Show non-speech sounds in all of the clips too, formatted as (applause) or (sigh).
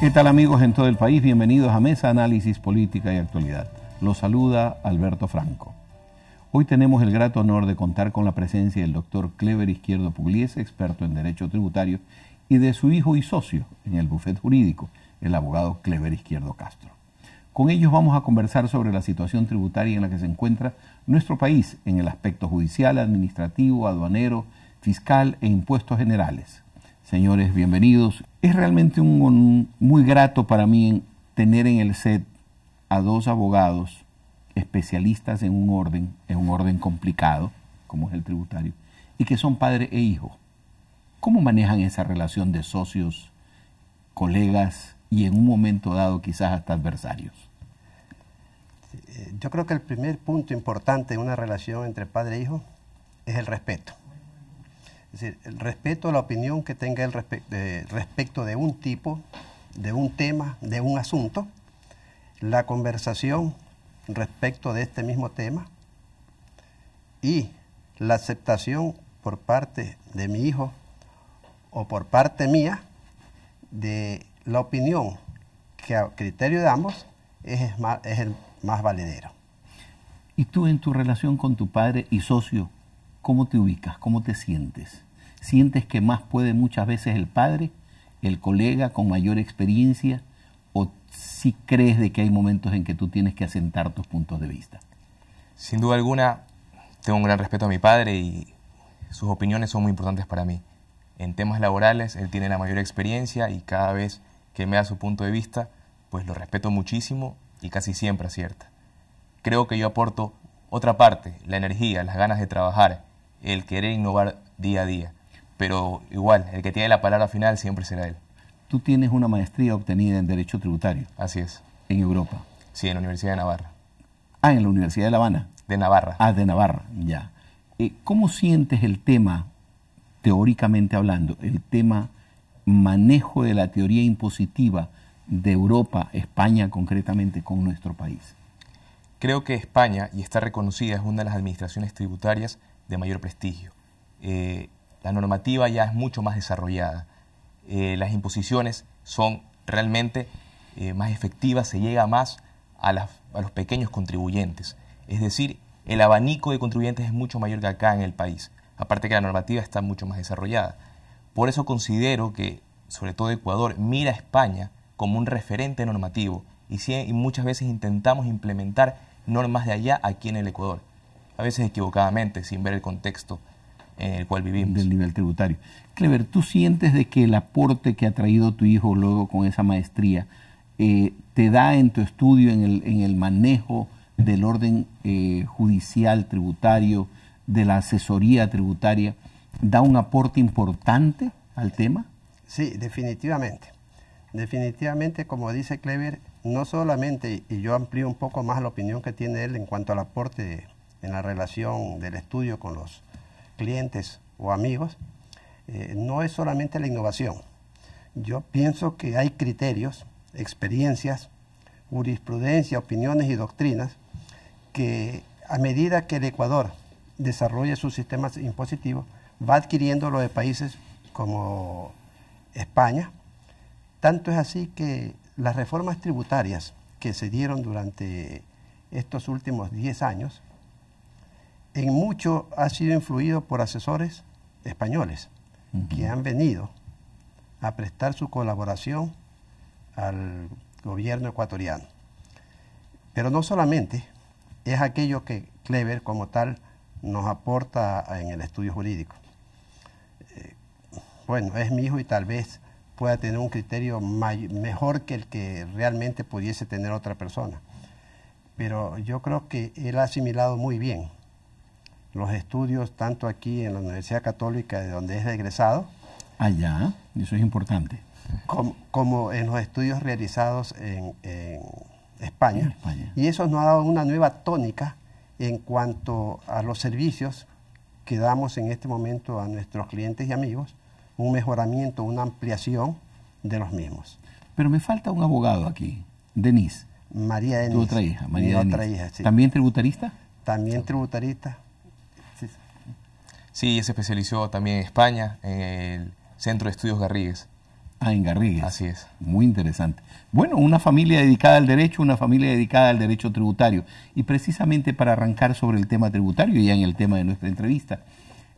¿Qué tal amigos en todo el país? Bienvenidos a Mesa Análisis Política y Actualidad. Los saluda Alberto Franco. Hoy tenemos el grato honor de contar con la presencia del doctor Clever Izquierdo Pugliese, experto en Derecho Tributario, y de su hijo y socio en el bufete jurídico, el abogado Clever Izquierdo Castro. Con ellos vamos a conversar sobre la situación tributaria en la que se encuentra nuestro país en el aspecto judicial, administrativo, aduanero, fiscal e impuestos generales señores, bienvenidos. Es realmente un, muy grato para mí tener en el set a dos abogados especialistas en un orden, en un orden complicado, como es el tributario, y que son padre e hijo. ¿Cómo manejan esa relación de socios, colegas y en un momento dado quizás hasta adversarios? Eh, yo creo que el primer punto importante en una relación entre padre e hijo es el respeto. Es decir, el respeto a la opinión que tenga el respecto de un tipo, de un tema, de un asunto, la conversación respecto de este mismo tema y la aceptación por parte de mi hijo o por parte mía de la opinión que a criterio de ambos es, es, es el más valedero. ¿Y tú en tu relación con tu padre y socio, ¿Cómo te ubicas? ¿Cómo te sientes? ¿Sientes que más puede muchas veces el padre, el colega con mayor experiencia? ¿O si crees de que hay momentos en que tú tienes que asentar tus puntos de vista? Sin duda alguna, tengo un gran respeto a mi padre y sus opiniones son muy importantes para mí. En temas laborales, él tiene la mayor experiencia y cada vez que me da su punto de vista, pues lo respeto muchísimo y casi siempre acierta. Creo que yo aporto otra parte, la energía, las ganas de trabajar, el querer innovar día a día. Pero igual, el que tiene la palabra final siempre será él. Tú tienes una maestría obtenida en Derecho Tributario. Así es. En Europa. Sí, en la Universidad de Navarra. Ah, en la Universidad de La Habana. De Navarra. Ah, de Navarra, ya. Eh, ¿Cómo sientes el tema, teóricamente hablando, el tema manejo de la teoría impositiva de Europa, España concretamente, con nuestro país? Creo que España, y está reconocida, es una de las administraciones tributarias de mayor prestigio. Eh, la normativa ya es mucho más desarrollada. Eh, las imposiciones son realmente eh, más efectivas, se llega más a, los pequeños contribuyentes. Es decir, el abanico de contribuyentes es mucho mayor que acá en el país. Aparte que la normativa está mucho más desarrollada. Por eso considero que, sobre todo Ecuador, mira a España como un referente normativo y, y muchas veces intentamos implementar normas de allá aquí en el Ecuador a veces equivocadamente, sin ver el contexto en el cual vivimos. Del nivel tributario. Clever, ¿tú sientes de que el aporte que ha traído tu hijo luego con esa maestría eh, te da en tu estudio, en el, manejo del orden eh, judicial, tributario, de la asesoría tributaria, da un aporte importante al tema? Sí, definitivamente. Definitivamente, como dice Clever, no solamente, y yo amplío un poco más la opinión que tiene él en cuanto al aporte de en la relación del estudio con los clientes o amigos, eh, no es solamente la innovación. Yo pienso que hay criterios, experiencias, jurisprudencia, opiniones y doctrinas que a medida que el Ecuador desarrolla sus sistemas impositivos, va adquiriendo lo de países como España. Tanto es así que las reformas tributarias que se dieron durante estos últimos 10 años en mucho ha sido influido por asesores españoles que han venido a prestar su colaboración al gobierno ecuatoriano. Pero no solamente es aquello que Clever como tal nos aporta en el estudio jurídico. Eh, bueno, es mi hijo y tal vez pueda tener un criterio mejor que el que realmente pudiese tener otra persona. Pero yo creo que él ha asimilado muy bien los estudios tanto aquí en la Universidad Católica, de donde es egresado. Allá, eso es importante. Como, en los estudios realizados en, España. Y eso nos ha dado una nueva tónica en cuanto a los servicios que damos en este momento a nuestros clientes y amigos, un mejoramiento, una ampliación de los mismos. Pero me falta un abogado aquí, Denise. María Denise. Tu otra hija, María ¿También tributarista? También tributarista. Sí, se especializó también en España, en el Centro de Estudios Garrigues. Ah, en Garrigues. Así es. Muy interesante. Bueno, una familia dedicada al derecho, una familia dedicada al derecho tributario. Y precisamente para arrancar sobre el tema tributario, ya en el tema de nuestra entrevista,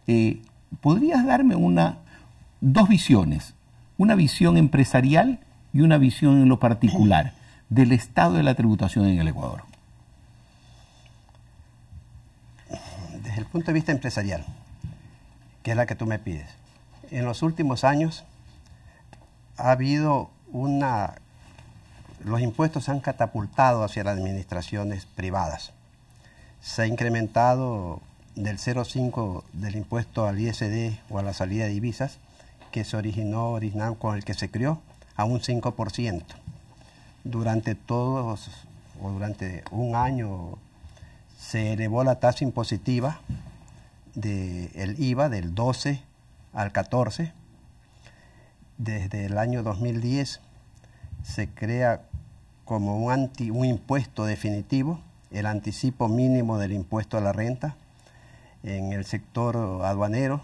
eh, ¿podrías darme una, dos visiones? Una visión empresarial y una visión en lo particular del estado de la tributación en el Ecuador. Desde el punto de vista empresarial, que es la que tú me pides. En los últimos años ha habido una... Los impuestos se han catapultado hacia las administraciones privadas. Se ha incrementado del 0,5 del impuesto al ISD o a la salida de divisas que se originó original con el que se creó a un 5%. Durante todos o durante un año se elevó la tasa impositiva del IVA del 12 al 14. Desde el año 2010 se crea como un, un impuesto definitivo, el anticipo mínimo del impuesto a la renta en el sector aduanero.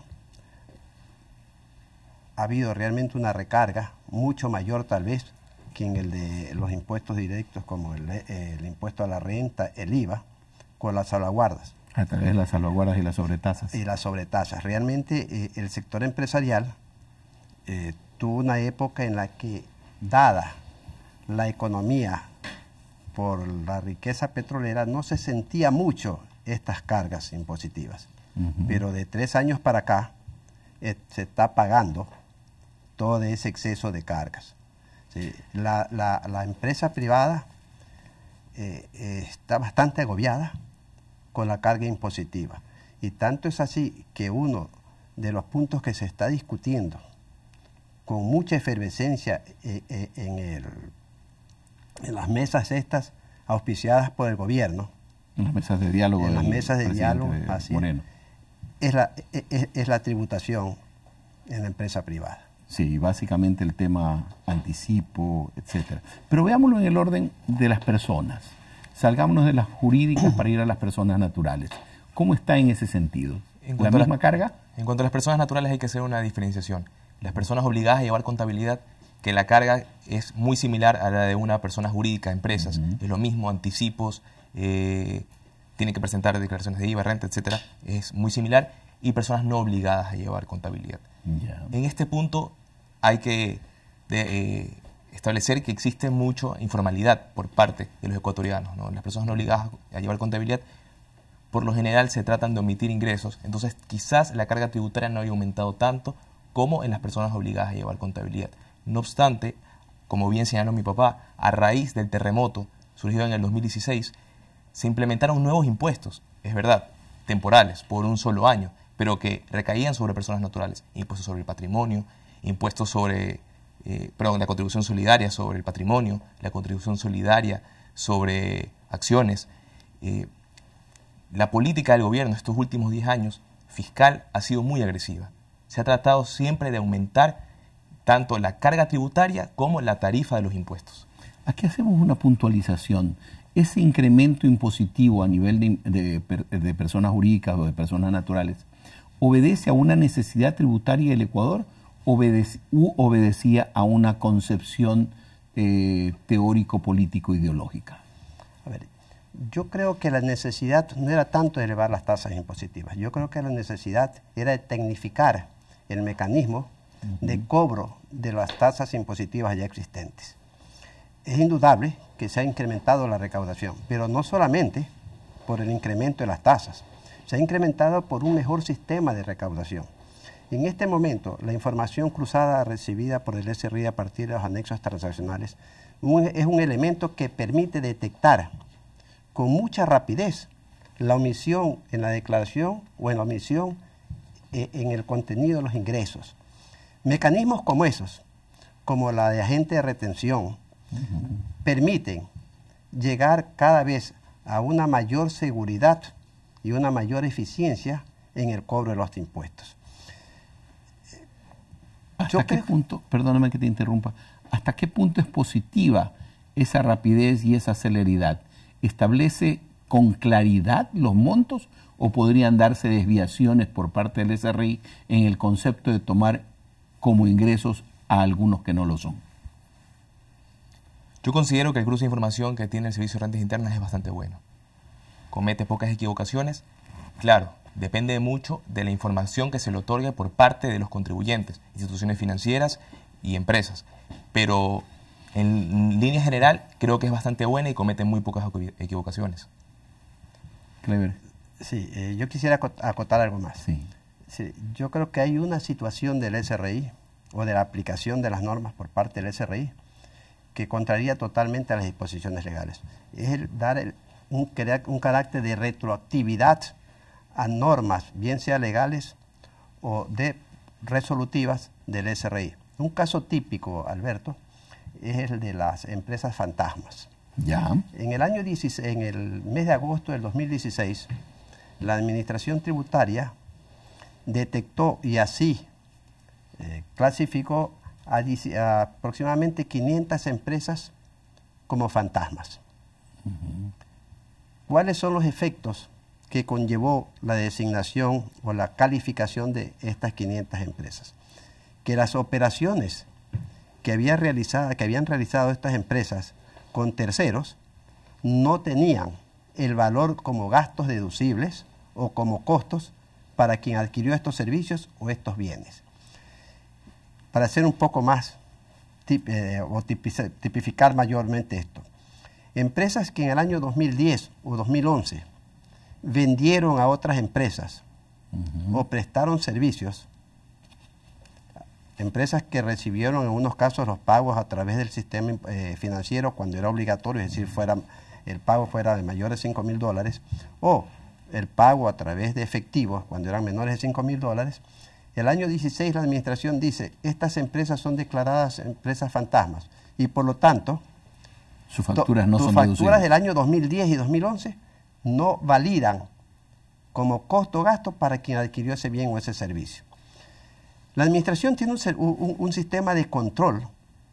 Ha habido realmente una recarga mucho mayor tal vez que en el de los impuestos directos como el impuesto a la renta, el IVA, con las salvaguardas. A través de las salvaguardas y las sobretasas. Y las sobretasas. Realmente eh, el sector empresarial eh, tuvo una época en la que, dada la economía por la riqueza petrolera, no se sentía mucho estas cargas impositivas. Pero de tres años para acá eh, se está pagando todo ese exceso de cargas. la, empresa privada está bastante agobiada con la carga impositiva. Y tanto es así que uno de los puntos que se está discutiendo con mucha efervescencia eh, eh, en, en las mesas estas auspiciadas por el gobierno. En las mesas de diálogo. En las mesas de diálogo, así Es, la, e, e, es, la tributación en la empresa privada. Sí, básicamente el tema anticipo, etcétera. Pero veámoslo en el orden de las personas. Salgámonos de las jurídicas para ir a las personas naturales. ¿Cómo está en ese sentido? En ¿La misma carga? En cuanto a las personas naturales hay que hacer una diferenciación. Las personas obligadas a llevar contabilidad, que la carga es muy similar a la de una persona jurídica, empresas. Es lo mismo, anticipos, eh, tienen que presentar declaraciones de IVA, renta, etcétera. Es muy similar. Y personas no obligadas a llevar contabilidad. En este punto hay que eh, establecer que existe mucha informalidad por parte de los ecuatorianos. Las personas no obligadas a llevar contabilidad por lo general se tratan de omitir ingresos, entonces quizás la carga tributaria no haya aumentado tanto como en las personas obligadas a llevar contabilidad. No obstante, como bien señaló mi papá, a raíz del terremoto surgido en el 2016, se implementaron nuevos impuestos, es verdad, temporales, por un solo año, pero que recaían sobre personas naturales. Impuestos sobre el patrimonio, impuestos sobre eh, perdón, la contribución solidaria sobre el patrimonio, la contribución solidaria sobre acciones. Eh, la política del gobierno estos últimos 10 años fiscal ha sido muy agresiva. Se ha tratado siempre de aumentar tanto la carga tributaria como la tarifa de los impuestos. Aquí hacemos una puntualización. Ese incremento impositivo a nivel de personas jurídicas o de personas naturales obedece a una necesidad tributaria del Ecuador obedecía a una concepción eh, teórico-político-ideológica? A ver, yo creo que la necesidad no era tanto elevar las tasas impositivas, yo creo que la necesidad era de tecnificar el mecanismo de cobro de las tasas impositivas ya existentes. Es indudable que se ha incrementado la recaudación, pero no solamente por el incremento de las tasas, se ha incrementado por un mejor sistema de recaudación. En este momento, la información cruzada recibida por el SRI a partir de los anexos transaccionales es un elemento que permite detectar con mucha rapidez la omisión en la declaración o en la omisión eh, en el contenido de los ingresos. Mecanismos como esos, como la de agente de retención, permiten llegar cada vez a una mayor seguridad y una mayor eficiencia en el cobro de los impuestos. ¿Hasta qué punto, que te interrumpa, hasta qué punto es positiva esa rapidez y esa celeridad? ¿Establece con claridad los montos o podrían darse desviaciones por parte del SRI en el concepto de tomar como ingresos a algunos que no lo son? Yo considero que el cruce de información que tiene el Servicio de Rentas Internas es bastante bueno. Comete pocas equivocaciones. Claro, depende mucho de la información que se le otorgue por parte de los contribuyentes, instituciones financieras y empresas. Pero en línea general creo que es bastante buena y comete muy pocas equivocaciones. Sí, eh, yo quisiera acotar algo más. Yo creo que hay una situación del SRI o de la aplicación de las normas por parte del SRI que contraría totalmente a las disposiciones legales. Es el dar un, un carácter de retroactividad a normas, bien sea legales o de resolutivas del SRI. Un caso típico, Alberto, es el de las empresas fantasmas. Ya. En el año 16, en el mes de agosto del 2016, la Administración Tributaria detectó y así eh, clasificó a, aproximadamente 500 empresas como fantasmas. ¿Cuáles son los efectos que conllevó la designación o la calificación de estas 500 empresas. Que las operaciones que, habían realizado estas empresas con terceros no tenían el valor como gastos deducibles o como costos para quien adquirió estos servicios o estos bienes. Para hacer un poco más eh, o tipificar mayormente esto, empresas que en el año 2010 o 2011 vendieron a otras empresas o prestaron servicios, empresas que recibieron en unos casos los pagos a través del sistema eh, financiero cuando era obligatorio, es decir, fuera, el pago fuera de mayores de 5 mil dólares, o el pago a través de efectivos cuando eran menores de 5 mil dólares, el año 16 la administración dice, estas empresas son declaradas empresas fantasmas y por lo tanto... Sus facturas no sus facturas del año 2010 y 2011 no validan como costo gasto para quien adquirió ese bien o ese servicio. La administración tiene un, sistema de control,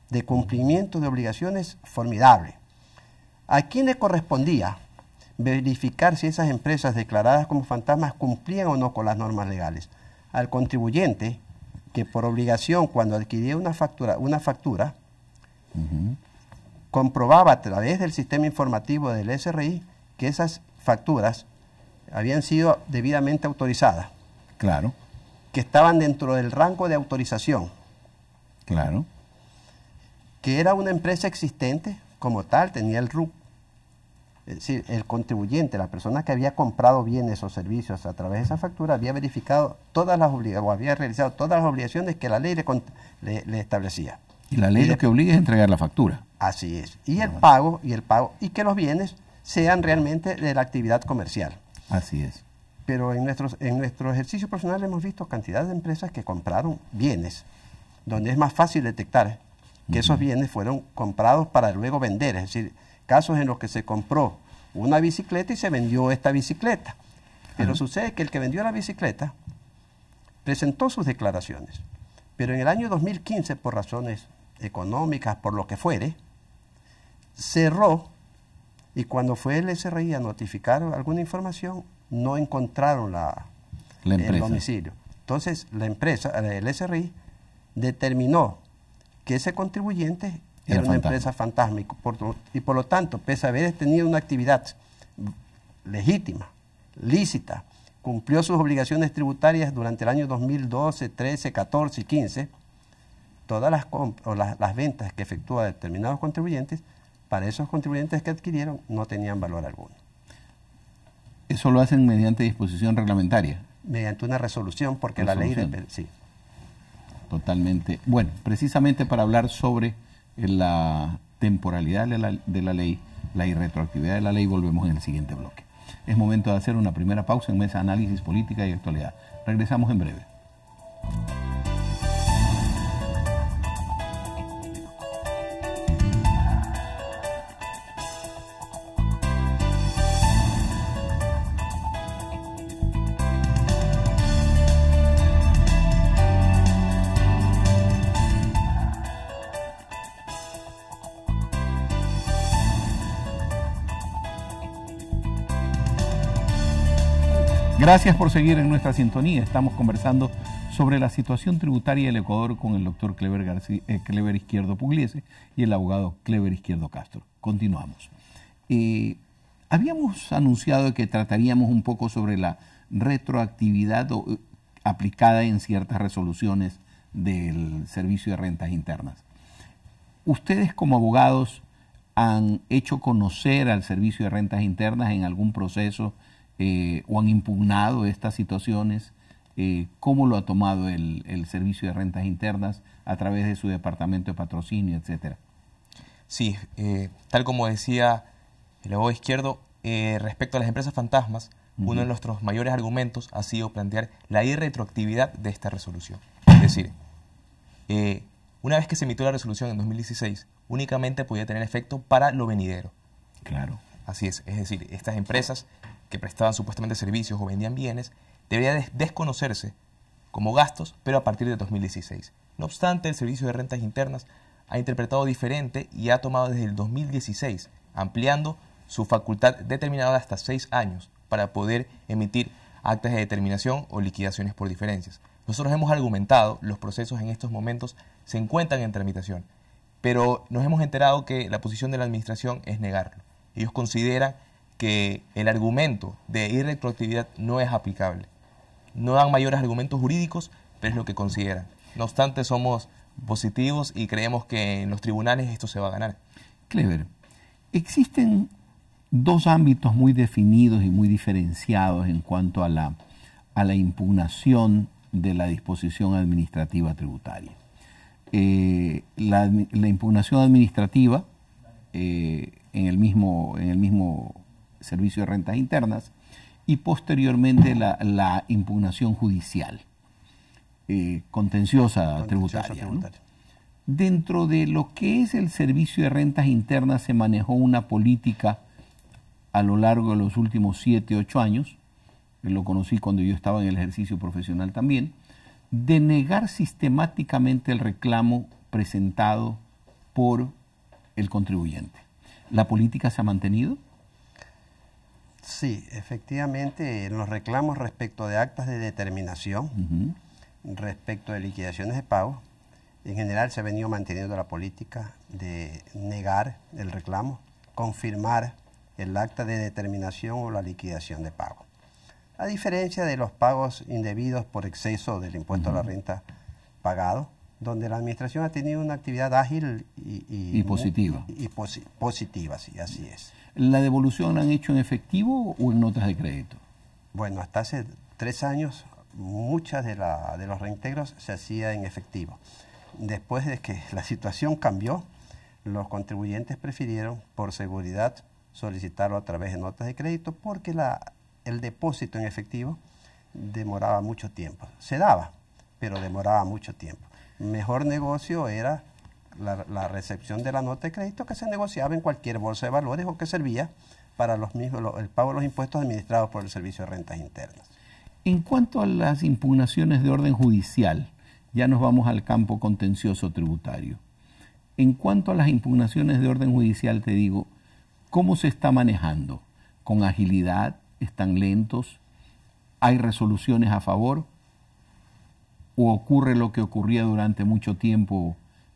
de cumplimiento de obligaciones formidable. ¿A quién le correspondía verificar si esas empresas declaradas como fantasmas cumplían o no con las normas legales? Al contribuyente que por obligación cuando adquiría una factura, una factura comprobaba a través del sistema informativo del SRI que esas facturas habían sido debidamente autorizadas. Claro. Que estaban dentro del rango de autorización. Claro. Que era una empresa existente, como tal, tenía el RUP. Es decir, el contribuyente, la persona que había comprado bienes o servicios a través de esa factura, había verificado todas las o había realizado todas las obligaciones que la ley le, establecía. Y la ley lo que obliga es entregar la factura. Así es. Y el pago, y el pago, y que los bienes sean realmente de la actividad comercial. Así es. Pero en, nuestros, en nuestro ejercicio profesional hemos visto cantidad de empresas que compraron bienes, donde es más fácil detectar que esos bienes fueron comprados para luego vender, es decir, casos en los que se compró una bicicleta y se vendió esta bicicleta. Pero sucede que el que vendió la bicicleta presentó sus declaraciones, pero en el año 2015, por razones económicas, por lo que fuere, cerró y cuando fue el SRI a notificar alguna información, no encontraron la, el domicilio. Entonces, la empresa, el SRI, determinó que ese contribuyente era, una empresa fantasma y por, lo tanto, pese a haber tenido una actividad legítima, lícita, cumplió sus obligaciones tributarias durante el año 2012, 13, 14 y 15, todas las, las ventas que efectúa determinados contribuyentes para esos contribuyentes que adquirieron no tenían valor alguno. Eso lo hacen mediante disposición reglamentaria. Mediante una resolución, porque la ley... sí. Totalmente. Bueno, precisamente para hablar sobre eh, la temporalidad de la, de la ley, la irretroactividad de la ley, volvemos en el siguiente bloque. Es momento de hacer una primera pausa en Mesa Análisis Política y Actualidad. Regresamos en breve. Gracias por seguir en nuestra sintonía. Estamos conversando sobre la situación tributaria del Ecuador con el doctor Clever, eh, Izquierdo Pugliese y el abogado Clever Izquierdo Castro. Continuamos. Eh, habíamos anunciado que trataríamos un poco sobre la retroactividad eh, aplicada en ciertas resoluciones del Servicio de Rentas Internas. ¿Ustedes como abogados han hecho conocer al Servicio de Rentas Internas en algún proceso eh, o han impugnado estas situaciones? Eh, ¿Cómo lo ha tomado el, Servicio de Rentas Internas a través de su departamento de patrocinio, etcétera? Sí, eh, tal como decía el abogado izquierdo, respecto a las empresas fantasmas, uno de nuestros mayores argumentos ha sido plantear la irretroactividad de esta resolución. Es decir, una vez que se emitió la resolución en 2016, únicamente podía tener efecto para lo venidero. Claro. Así es, es decir, estas empresas que prestaban supuestamente servicios o vendían bienes, debería desconocerse como gastos, pero a partir de 2016. No obstante, el Servicio de Rentas Internas ha interpretado diferente y ha tomado desde el 2016, ampliando su facultad determinada hasta seis años para poder emitir actas de determinación o liquidaciones por diferencias. Nosotros hemos argumentado, los procesos en estos momentos se encuentran en tramitación, pero nos hemos enterado que la posición de la Administración es negarlo. Ellos consideran que el argumento de irretroactividad no es aplicable. No dan mayores argumentos jurídicos, pero es lo que consideran. No obstante, somos positivos y creemos que en los tribunales esto se va a ganar. Clever, existen dos ámbitos muy definidos y muy diferenciados en cuanto a la, la impugnación de la disposición administrativa tributaria. Eh, la, impugnación administrativa eh, en, el mismo, en el mismo Servicio de Rentas Internas, y posteriormente la, impugnación judicial, eh, contenciosa, tributaria. Dentro de lo que es el Servicio de Rentas Internas se manejó una política a lo largo de los últimos siete ocho años, lo conocí cuando yo estaba en el ejercicio profesional también, de negar sistemáticamente el reclamo presentado por el contribuyente. La política se ha mantenido, Sí, efectivamente, los reclamos respecto de actas de determinación, respecto de liquidaciones de pago, en general se ha venido manteniendo la política de negar el reclamo, confirmar el acta de determinación o la liquidación de pago. A diferencia de los pagos indebidos por exceso del impuesto a la renta pagado, donde la administración ha tenido una actividad ágil y, positiva. Y, positiva, sí, así es. ¿La devolución la han hecho en efectivo o en notas de crédito? Bueno, hasta hace tres años muchas de, de los reintegros se hacía en efectivo. Después de que (laughs) la situación cambió, los contribuyentes prefirieron, por seguridad, solicitarlo a través de notas de crédito porque el depósito en efectivo demoraba mucho tiempo. Se daba, pero demoraba mucho tiempo mejor negocio era la, recepción de la nota de crédito que se negociaba en cualquier bolsa de valores o que servía para los mismos, el pago de los impuestos administrados por el Servicio de Rentas Internas. En cuanto a las impugnaciones de orden judicial, ya nos vamos al campo contencioso tributario. En cuanto a las impugnaciones de orden judicial, te digo, ¿cómo se está manejando? ¿Con agilidad? ¿Están lentos? ¿Hay resoluciones a favor? o ocurre lo que ocurría durante mucho tiempo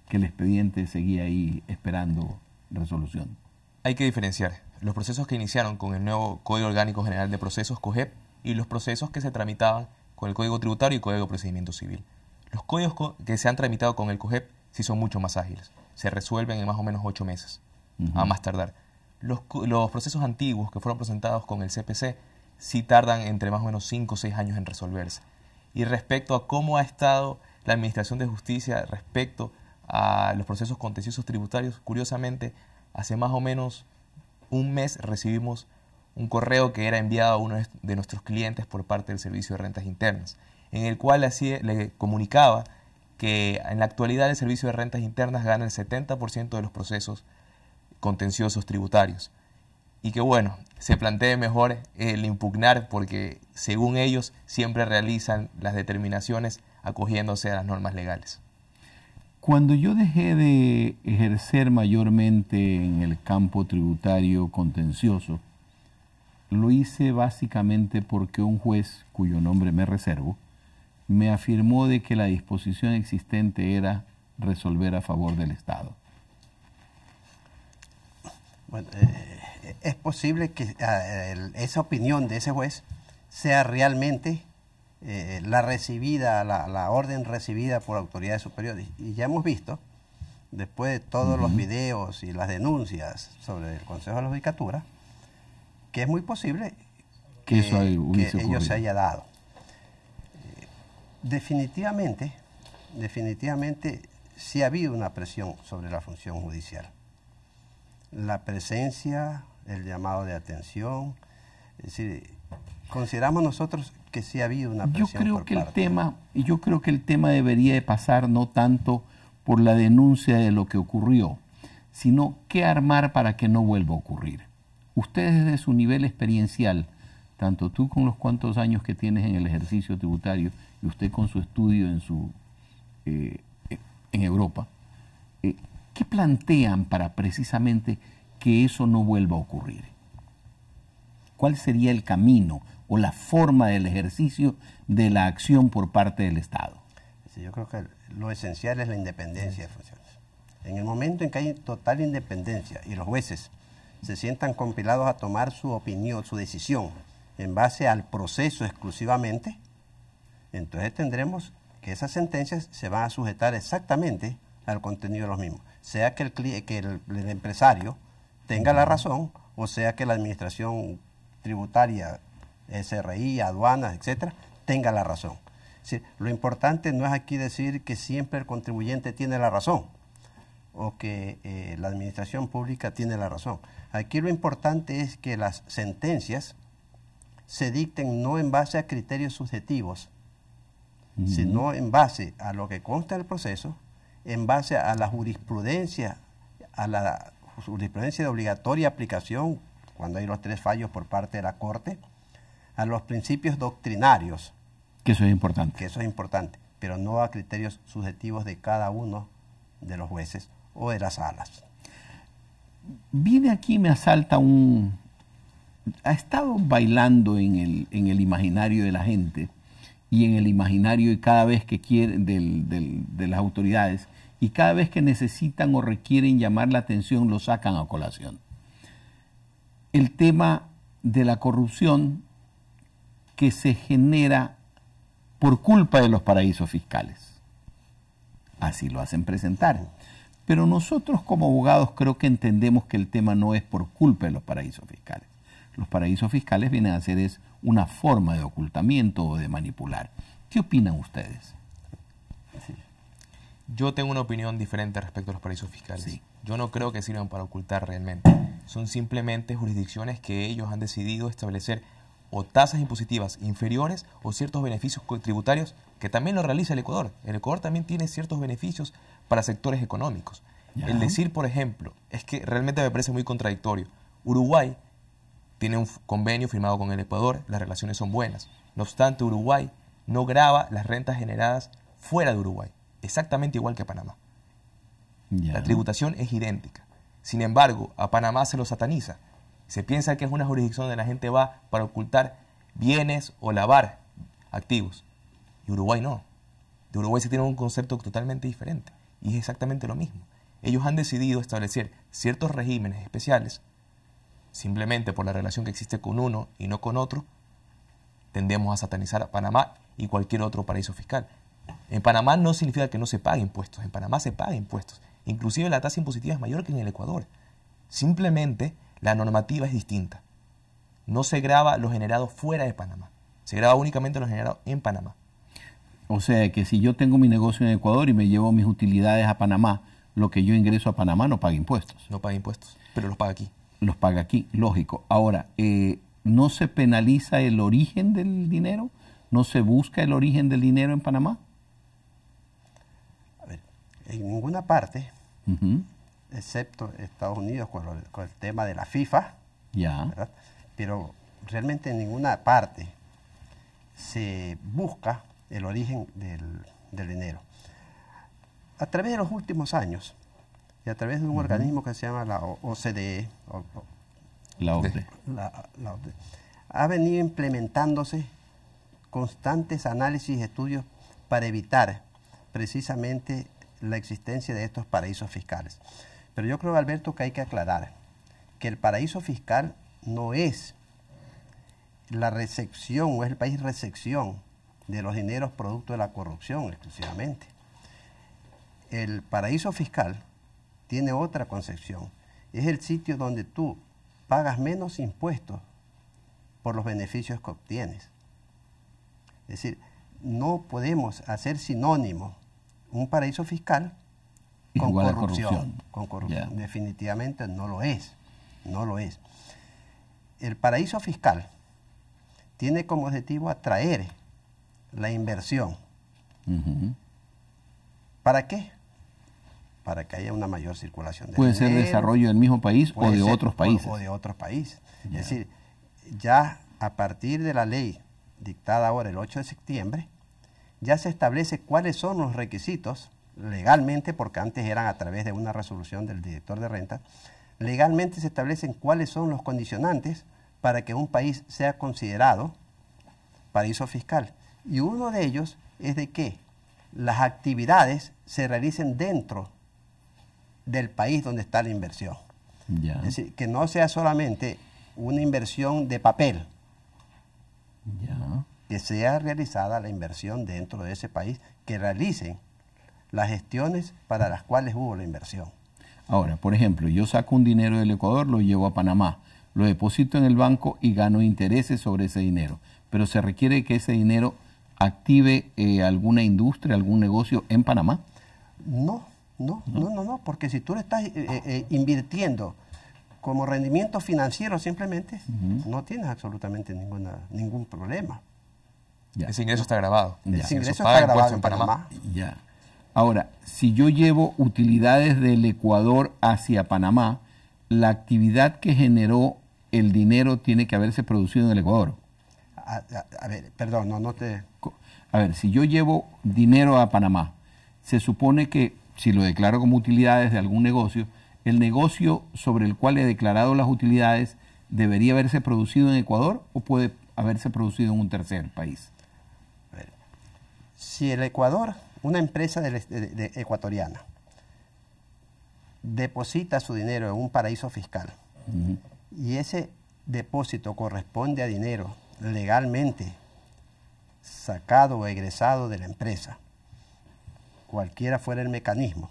que el expediente seguía ahí esperando resolución? Hay que diferenciar los procesos que iniciaron con el nuevo Código Orgánico General de Procesos, COGEP, y los procesos que se tramitaban con el Código Tributario y Código de Procedimiento Civil. Los códigos que se han tramitado con el COGEP sí son mucho más ágiles, se resuelven en más o menos ocho meses, a más tardar. los, procesos antiguos que fueron presentados con el CPC sí tardan entre más o menos cinco o seis años en resolverse y respecto a cómo ha estado la Administración de Justicia respecto a los procesos contenciosos tributarios. Curiosamente, hace más o menos un mes recibimos un correo que era enviado a uno de nuestros clientes por parte del Servicio de Rentas Internas, en el cual así le comunicaba que en la actualidad el Servicio de Rentas Internas gana el 70% de los procesos contenciosos tributarios. Y que bueno, se plantee mejor el impugnar, porque según ellos siempre realizan las determinaciones acogiéndose a las normas legales. Cuando yo dejé de ejercer mayormente en el campo tributario contencioso, lo hice básicamente porque un juez, cuyo nombre me reservo, me afirmó de que la disposición existente era resolver a favor del Estado. Bueno, eh, es posible que ah, esa opinión de ese juez sea realmente eh, la recibida, la, orden recibida por autoridades superiores. Y ya hemos visto, después de todos los videos y las denuncias sobre el Consejo de la Judicatura, que es muy posible que, Eso ello se haya dado. Eh, definitivamente, definitivamente sí ha habido una presión sobre la función judicial la presencia, el llamado de atención. Es decir, consideramos nosotros que sí ha habido una presión. Yo creo que el tema, y yo creo que el tema debería de pasar no tanto por la denuncia de lo que ocurrió, sino qué armar para que no vuelva a ocurrir. Usted desde su nivel experiencial, tanto tú con los cuantos años que tienes en el ejercicio tributario y usted con su estudio en su eh, en Europa, ¿Qué plantean para precisamente que eso no vuelva a ocurrir? ¿Cuál sería el camino o la forma del ejercicio de la acción por parte del Estado? yo creo que lo esencial es la independencia de funciones. En el momento en que hay total independencia y los jueces se sientan compilados a tomar su opinión, su decisión, en base al proceso exclusivamente, entonces tendremos que esas sentencias se van a sujetar exactamente al contenido de los mismos. Sea que el, empresario tenga la razón o sea que la administración tributaria, SRI, aduanas, etcétera, tenga la razón. lo importante no es aquí decir que siempre el contribuyente tiene la razón o que eh, la administración pública tiene la razón. Aquí lo importante es que las sentencias se dicten no en base a criterios subjetivos, sino en base a lo que consta el proceso, en base a la jurisprudencia, a la jurisprudencia de obligatoria aplicación, cuando hay los tres fallos por parte de la Corte, a los principios doctrinarios. Que eso es importante. Que eso es importante, pero no a criterios subjetivos de cada uno de los jueces o de las salas. Viene aquí, me asalta un... Ha estado bailando en el, en el imaginario de la gente y en el imaginario y cada vez que quieren de las autoridades y cada vez que necesitan o requieren llamar la atención lo sacan a colación. El tema de la corrupción que se genera por culpa de los paraísos fiscales. Así lo hacen presentar. Pero nosotros como abogados creo que entendemos que el tema no es por culpa de los paraísos fiscales. Los paraísos fiscales vienen a ser es una forma de ocultamiento o de manipular. ¿Qué opinan ustedes? Yo tengo una opinión diferente respecto a los paraísos fiscales. Yo no creo que sirvan para ocultar realmente. Son simplemente jurisdicciones que ellos han decidido establecer o tasas impositivas inferiores o ciertos beneficios tributarios que también lo realiza el Ecuador. El Ecuador también tiene ciertos beneficios para sectores económicos. El decir, por ejemplo, es que realmente me parece muy contradictorio. Uruguay tiene un convenio firmado con el Ecuador, las relaciones son buenas. No obstante, Uruguay no graba las rentas generadas fuera de Uruguay, exactamente igual que Panamá. La tributación es idéntica. Sin embargo, a Panamá se lo sataniza. Se piensa que es una jurisdicción donde la gente va para ocultar bienes o lavar activos. Y Uruguay no. De Uruguay se tiene un concepto totalmente diferente. Y es exactamente lo mismo. Ellos han decidido establecer ciertos regímenes especiales simplemente por la relación que existe con uno y no con otro, tendemos a satanizar a Panamá y cualquier otro paraíso fiscal. En Panamá no significa que no se pague impuestos, en Panamá se paga impuestos. Inclusive la tasa impositiva es mayor que en el Ecuador. Simplemente la normativa es distinta. No se graba lo generado fuera de Panamá, se graba únicamente lo generado en Panamá. O sea que si yo tengo mi negocio en Ecuador y me llevo mis utilidades a Panamá, lo que yo ingreso a Panamá no paga impuestos. No paga impuestos, pero los paga aquí los paga aquí, lógico. Ahora, eh, ¿no se penaliza el origen del dinero? ¿No se busca el origen del dinero en Panamá? A ver, en ninguna parte, excepto Estados Unidos con, el tema de la FIFA, ya. pero realmente en ninguna parte se busca el origen del dinero. A través de los últimos años, a través de un organismo que se llama la OCDE, la ha venido implementándose constantes análisis y estudios para evitar precisamente la existencia de estos paraísos fiscales. Pero yo creo, Alberto, que hay que aclarar que el paraíso fiscal no es la recepción o es el país recepción de los dineros producto de la corrupción exclusivamente. El paraíso fiscal tiene otra concepción. Es el sitio donde tú pagas menos impuestos por los beneficios que obtienes. Es decir, no podemos hacer sinónimo un paraíso fiscal con corrupción, Definitivamente no lo es. No lo es. El paraíso fiscal tiene como objetivo atraer la inversión. ¿Para qué? para que haya una mayor circulación de Puede ser desarrollo del mismo país o de otros países. O, de otros países. Es decir, ya a partir de la ley dictada ahora el 8 de septiembre, ya se establece cuáles son los requisitos legalmente, porque antes eran a través de una resolución del director de renta, legalmente se establecen cuáles son los condicionantes para que un país sea considerado paraíso fiscal. Y uno de ellos es de que las actividades se realicen dentro del país donde está la inversión. Es decir, que no sea solamente una inversión de papel, que sea realizada la inversión dentro de ese país, que realicen las gestiones para las cuales hubo la inversión. Ahora, por ejemplo, yo saco un dinero del Ecuador, lo llevo a Panamá, lo deposito en el banco y gano intereses sobre ese dinero, pero se requiere que ese dinero active eh, alguna industria, algún negocio en Panamá. No, no, no, no, no, porque si tú le estás eh, eh, eh, invirtiendo como rendimiento financiero simplemente, no tienes absolutamente ninguna, ningún problema. Ya. Ese ingreso está grabado. Ese ingreso está grabado en Panamá. Ahora, si yo llevo utilidades del Ecuador hacia Panamá, la actividad que generó el dinero tiene que haberse producido en el Ecuador. a ver, perdón, no, no te... A ver, si yo llevo dinero a Panamá, se supone que si lo declaro como utilidades de algún negocio, el negocio sobre el cual he declarado las utilidades debería haberse producido en Ecuador o puede haberse producido en un tercer país. Si el Ecuador, una empresa ecuatoriana, deposita su dinero en un paraíso fiscal y ese depósito corresponde a dinero legalmente sacado o egresado de la empresa, cualquiera fuera el mecanismo,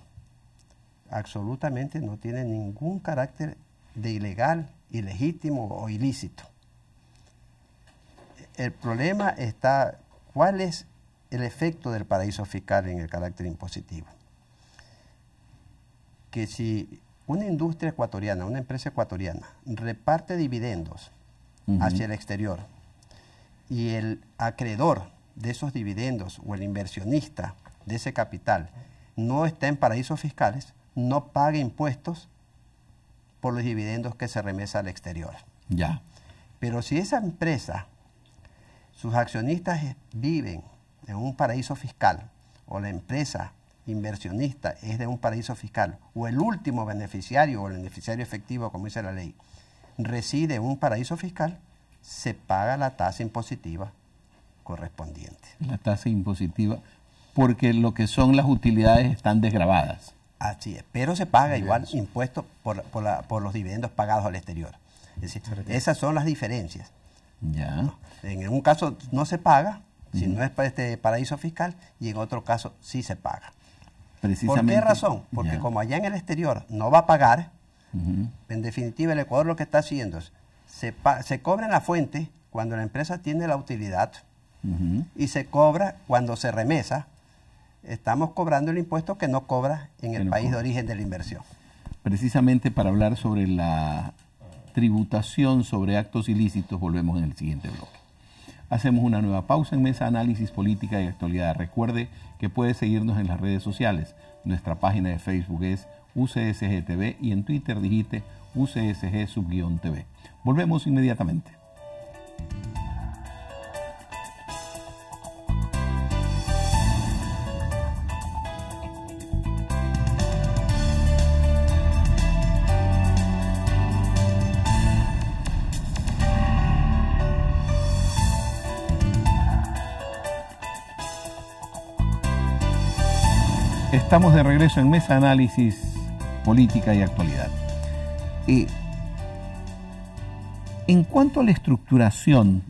absolutamente no tiene ningún carácter de ilegal, ilegítimo o ilícito. El problema está cuál es el efecto del paraíso fiscal en el carácter impositivo. Que si una industria ecuatoriana, una empresa ecuatoriana, reparte dividendos hacia el exterior y el acreedor de esos dividendos o el inversionista de ese capital no está en paraísos fiscales, no paga impuestos por los dividendos que se remesa al exterior. Ya. Pero si esa empresa, sus accionistas viven en un paraíso fiscal, o la empresa inversionista es de un paraíso fiscal, o el último beneficiario o el beneficiario efectivo, como dice la ley, reside en un paraíso fiscal, se paga la tasa impositiva correspondiente. La tasa impositiva porque lo que son las utilidades están desgravadas. Así es, pero se paga igual impuesto por, los dividendos pagados al exterior. Es decir, esas son las diferencias. Ya. En un caso no se paga, si no es para este paraíso fiscal, y en otro caso sí se paga. ¿Por qué razón? Porque como allá en el exterior no va a pagar, en definitiva el Ecuador lo que está haciendo es, se, cobra en la fuente cuando la empresa tiene la utilidad y se cobra cuando se remesa estamos cobrando el impuesto que no cobra en el país de origen de la inversión. Precisamente para hablar sobre la tributación sobre actos ilícitos, volvemos en el siguiente bloque. Hacemos una nueva pausa en Mesa Análisis Política y Actualidad. Recuerde que puede seguirnos en las redes sociales. Nuestra página de Facebook es UCSGTV y en Twitter digite UCSG-TV. Volvemos inmediatamente. Estamos de regreso en Mesa Análisis Política y Actualidad. Eh, en cuanto a la estructuración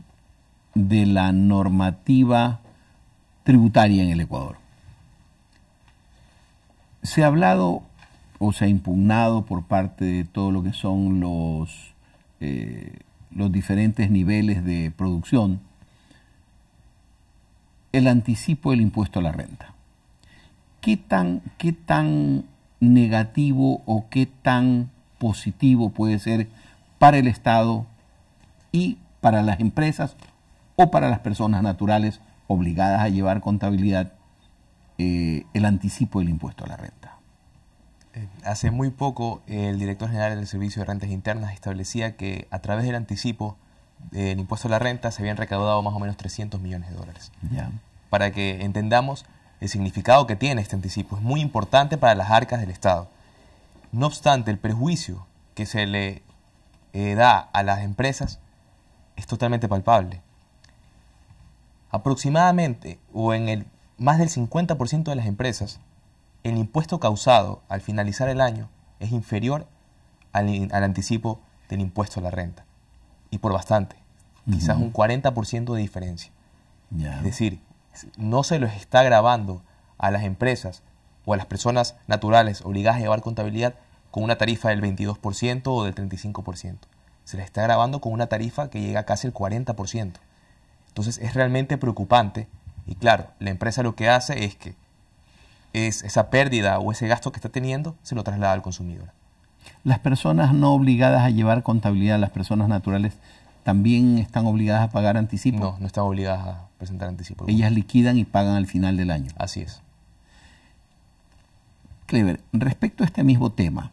de la normativa tributaria en el Ecuador, se ha hablado o se ha impugnado por parte de todo lo que son los, eh, los diferentes niveles de producción el anticipo del impuesto a la renta. ¿qué tan, qué tan negativo o qué tan positivo puede ser para el Estado y para las empresas o para las personas naturales obligadas a llevar contabilidad eh, el anticipo del impuesto a la renta? Eh, hace muy poco el director general del Servicio de Rentas Internas establecía que a través del anticipo del impuesto a la renta se habían recaudado más o menos 300 millones de dólares. Para que entendamos, el significado que tiene este anticipo es muy importante para las arcas del Estado. No obstante, el prejuicio que se le eh, da a las empresas es totalmente palpable. Aproximadamente, o en el más del 50% de las empresas, el impuesto causado al finalizar el año es inferior al, anticipo del impuesto a la renta. Y por bastante, quizás un 40% de diferencia. Es decir, no se los está grabando a las empresas o a las personas naturales obligadas a llevar contabilidad con una tarifa del 22% o del 35%. Se les está grabando con una tarifa que llega casi al 40%. Entonces es realmente preocupante y claro, la empresa lo que hace es que es esa pérdida o ese gasto que está teniendo se lo traslada al consumidor. Las personas no obligadas a llevar contabilidad, las personas naturales, también están obligadas a pagar anticipo. No, no están obligadas a presentar anticipo. Ellas liquidan y pagan al final del año. Así es. Clever, respecto a este mismo tema,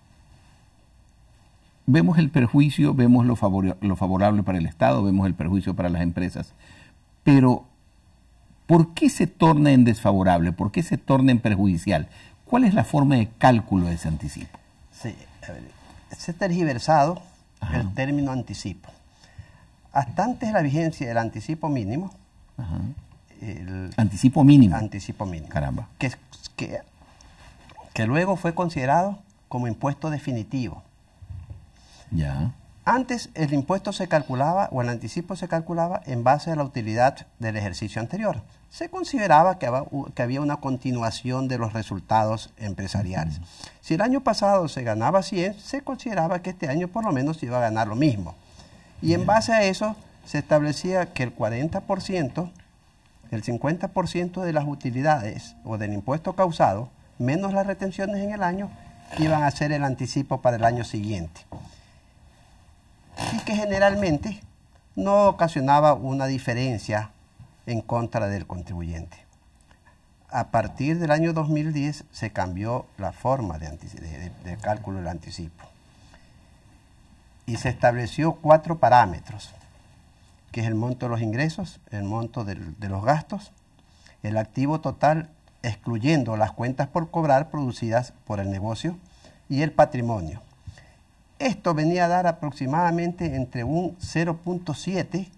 vemos el perjuicio, vemos lo, lo favorable para el Estado, vemos el perjuicio para las empresas, pero ¿por qué se torna en desfavorable? ¿Por qué se torna en perjudicial? ¿Cuál es la forma de cálculo de ese anticipo? Sí, se ha tergiversado el término anticipo. Hasta antes de la vigencia del anticipo mínimo, anticipo mínimo. Anticipo mínimo. Caramba. Que, que, que, luego fue considerado como impuesto definitivo. Ya. Antes el impuesto se calculaba o el anticipo se calculaba en base a la utilidad del ejercicio anterior. Se consideraba que, había una continuación de los resultados empresariales. Si el año pasado se ganaba 100, se consideraba que este año por lo menos se iba a ganar lo mismo. Y en base a eso se establecía que el 40%, el 50% de las utilidades o del impuesto causado, menos las retenciones en el año, iban a ser el anticipo para el año siguiente. Y que generalmente no ocasionaba una diferencia en contra del contribuyente. A partir del año 2010 se cambió la forma de, de cálculo del anticipo y se estableció cuatro parámetros que es el monto de los ingresos, el monto de los gastos, el activo total excluyendo las cuentas por cobrar producidas por el negocio y el patrimonio. Esto venía a dar aproximadamente entre un 0.7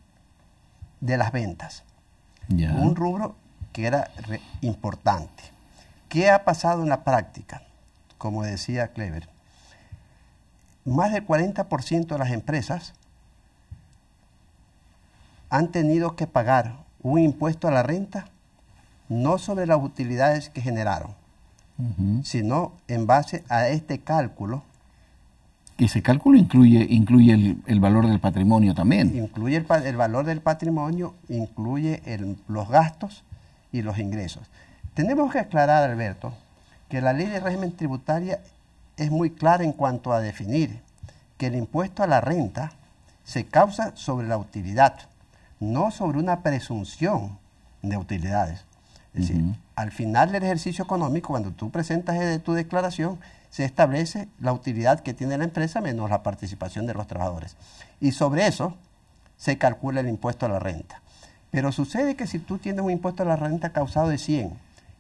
de las ventas. Un rubro que era importante. ¿Qué ha pasado en la práctica? Como decía Clever, más del 40% de las empresas han tenido que pagar un impuesto a la renta, no sobre las utilidades que generaron, sino en base a este cálculo. Ese cálculo incluye, incluye el, valor del patrimonio también. Incluye el, el valor del patrimonio, incluye los gastos y los ingresos. Tenemos que aclarar, Alberto, que la ley de régimen tributaria es muy clara en cuanto a definir que el impuesto a la renta se causa sobre la utilidad no sobre una presunción de utilidades. Es decir, al final del ejercicio económico, cuando tú presentas eh, tu declaración, se establece la utilidad que tiene la empresa menos la participación de los trabajadores. Y sobre eso se calcula el impuesto a la renta. Pero sucede que si tú tienes un impuesto a la renta causado de 100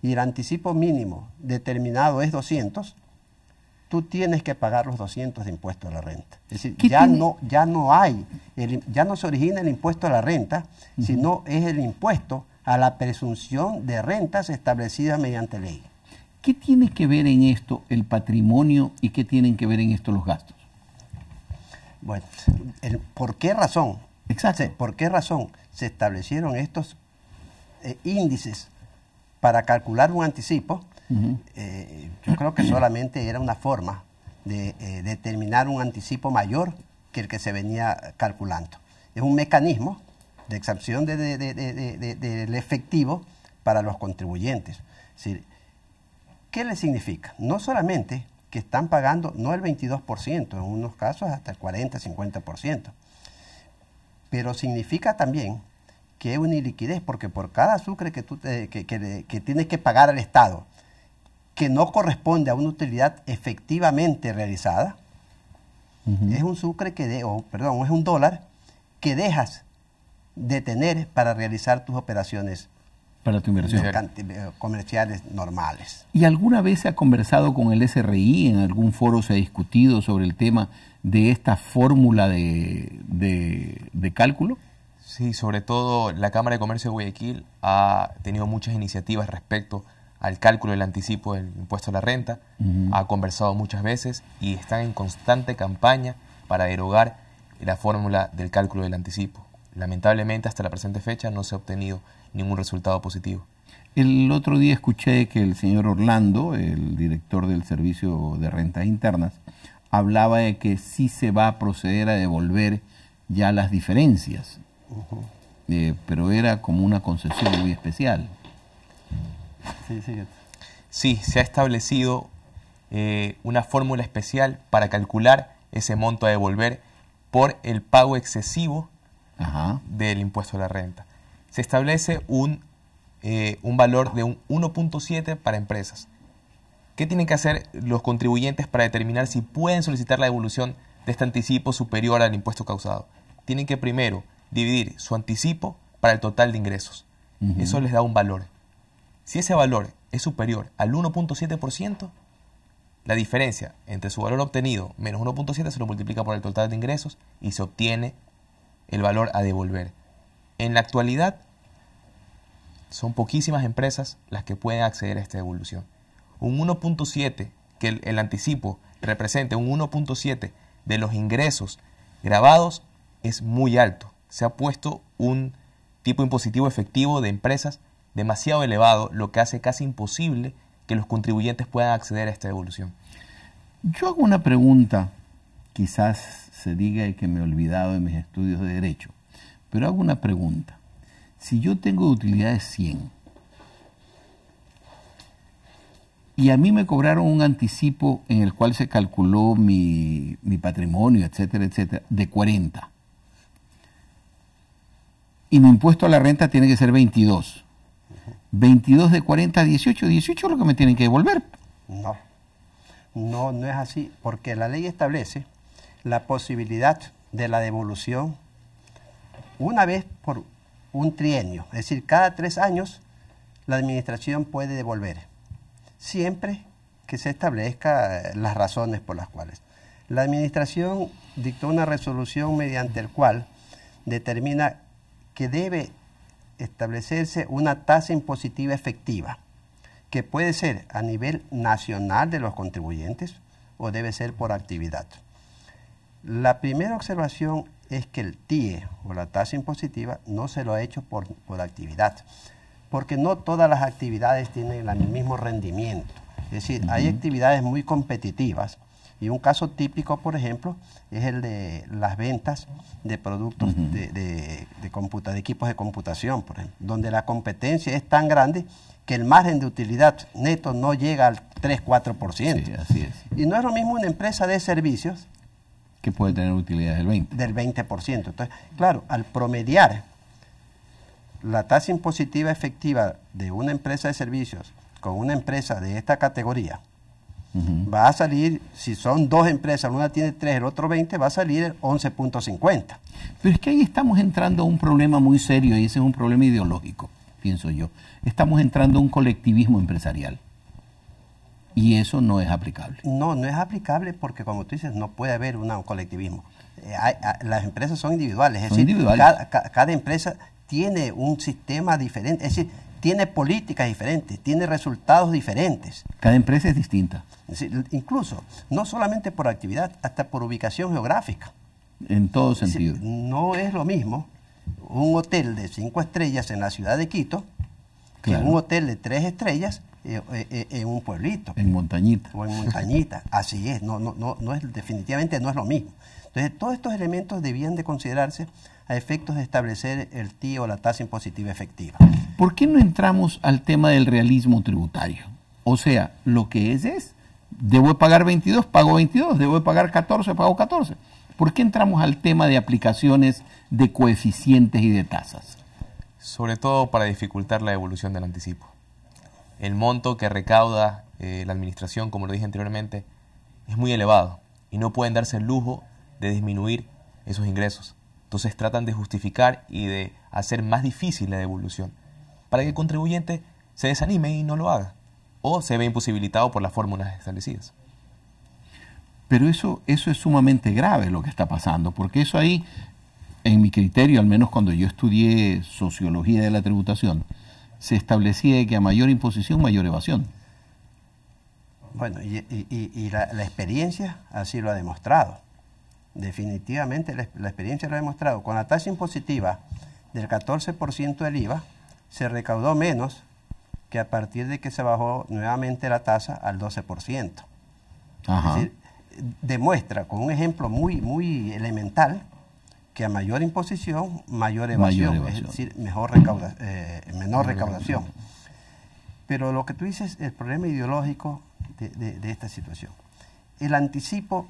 y el anticipo mínimo determinado es 200, tú tienes que pagar los 200 de impuesto a la renta. Es decir, ya no, ya no hay, ya no se origina el impuesto a la renta, sino es el impuesto a la presunción de rentas establecidas mediante ley. ¿Qué tiene que ver en esto el patrimonio y qué tienen que ver en esto los gastos? Bueno, ¿por qué razón? Exacto. Se, ¿Por qué razón se establecieron estos eh, índices para calcular un anticipo? Eh, yo creo que solamente era una forma de eh, determinar un anticipo mayor que el que se venía calculando. Es un mecanismo de excepción del efectivo para los contribuyentes. ¿Qué le significa? No solamente que están pagando no el 22%, en unos casos hasta el 40, 50%, pero significa también que es una iliquidez, porque por cada sucre que, tú que, tienes que pagar al Estado, que no corresponde a una utilidad efectivamente realizada, es un sucre que de, perdón, es un dólar que dejas de tener para realizar tus operaciones para inversión. Eh, comerciales normales. ¿Y alguna vez se ha conversado con el SRI? ¿En algún foro se ha discutido sobre el tema de esta fórmula de, cálculo? Sí, sobre todo la Cámara de Comercio de Guayaquil ha tenido muchas iniciativas respecto al cálculo del anticipo del impuesto a la renta, ha conversado muchas veces y están en constante campaña para derogar la fórmula del cálculo del anticipo. Lamentablemente hasta la presente fecha no se ha obtenido ningún resultado positivo. El otro día escuché que el señor Orlando, el director del Servicio de Rentas Internas, hablaba de que sí se va a proceder a devolver ya las diferencias, eh, pero era como una concesión muy especial. Sí, se ha establecido eh, una fórmula especial para calcular ese monto a devolver por el pago excesivo del impuesto a la renta. Se establece un, eh, un valor de un 1.7 para empresas. ¿Qué tienen que hacer los contribuyentes para determinar si pueden solicitar la devolución de este anticipo superior al impuesto causado? Tienen que primero dividir su anticipo para el total de ingresos. Eso les da un valor. Si ese valor es superior al 1.7%, la diferencia entre su valor obtenido menos 1.7 se lo multiplica por el total de ingresos y se obtiene el valor a devolver. En la actualidad, son poquísimas empresas las que pueden acceder a esta devolución. Un 1.7, que el, anticipo represente un 1.7 de los ingresos grabados, es muy alto. Se ha puesto un tipo impositivo efectivo de empresas demasiado elevado, lo que hace casi imposible que los contribuyentes puedan acceder a esta devolución. Yo hago una pregunta, quizás se diga que me he olvidado de mis estudios de derecho, pero hago una pregunta. Si yo tengo utilidades 100 y a mí me cobraron un anticipo en el cual se calculó mi, mi patrimonio, etcétera, etcétera, de 40 y mi impuesto a la renta tiene que ser 22. 22 de 40 18, 18 es lo que me tienen que devolver. No, no, no es así, porque la ley establece la posibilidad de la devolución una vez por un trienio, es decir, cada tres años la administración puede devolver, siempre que se establezca las razones por las cuales. La administración dictó una resolución mediante el cual determina que debe establecerse una tasa impositiva efectiva, que puede ser a nivel nacional de los contribuyentes o debe ser por actividad. La primera observación es que el TIE o la tasa impositiva no se lo ha hecho por, actividad, porque no todas las actividades tienen el mismo rendimiento. Es decir, hay actividades muy competitivas y un caso típico, por ejemplo, es el de las ventas de productos de, de, de, de, equipos de computación, donde la competencia es tan grande que el margen de utilidad neto no llega al 3-4%. Y no es lo mismo una empresa de servicios. Que puede tener utilidad del 20%. Del 20%. Entonces, claro, al promediar la tasa impositiva efectiva de una empresa de servicios con una empresa de esta categoría, Va a salir, si son dos empresas, una tiene tres, el otro 20, va a salir el 11.50. Pero es que ahí estamos entrando a un problema muy serio y ese es un problema ideológico, pienso yo. Estamos entrando a un colectivismo empresarial. Y eso no es aplicable. No, no es aplicable porque, como tú dices, no puede haber un colectivismo. Eh, las empresas son individuales, es decir, Cada, cada empresa tiene un sistema diferente. Es decir, tiene políticas diferentes, tiene resultados diferentes. Cada empresa es distinta. incluso, no solamente por actividad, hasta por ubicación geográfica. En todo sentido. no es lo mismo un hotel de cinco estrellas en la ciudad de Quito que un hotel de tres estrellas eh, eh, eh, en un pueblito. En montañita. O en montañita, (laughs) así es, no, no, no, no es, definitivamente no es lo mismo. Entonces, todos estos elementos debían de considerarse a efectos de establecer el TI o la tasa impositiva efectiva. ¿Por qué no entramos al tema del realismo tributario? O sea, lo que es es, debo pagar 22, pago 22, debo pagar 14, pago 14. ¿Por qué entramos al tema de aplicaciones de coeficientes y de tasas? Sobre todo para dificultar la evolución del anticipo. El monto que recauda eh, la administración, como lo dije anteriormente, es muy elevado y no pueden darse el lujo de disminuir esos ingresos. Entonces tratan de justificar y de hacer más difícil la devolución para que el contribuyente se desanime y no lo haga o se ve imposibilitado por las fórmulas establecidas. Pero eso, eso es sumamente grave lo que está pasando, porque eso ahí, en mi criterio, al menos cuando yo estudié sociología de la tributación, se establecía que a mayor imposición, mayor evasión. Bueno, y, la, experiencia así lo ha demostrado definitivamente la, experiencia lo ha demostrado, con la tasa impositiva del 14% del IVA, se recaudó menos que a partir de que se bajó nuevamente la tasa al 12%. demuestra con un ejemplo muy, muy elemental que a mayor imposición, mayor evasión, es decir, eh, menor recaudación. Pero lo que tú dices, es el problema ideológico de, de esta situación. El anticipo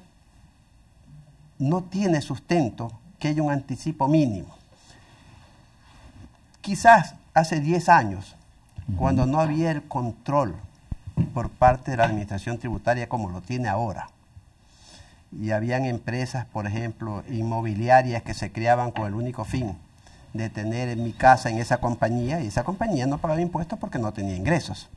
no tiene sustento que haya un anticipo mínimo. Quizás hace 10 años, cuando no había el control por parte de la administración tributaria como lo tiene ahora, y habían empresas, por ejemplo, inmobiliarias que se creaban con el único fin de tener en mi casa en esa compañía y esa compañía no pagaba impuestos porque no tenía ingresos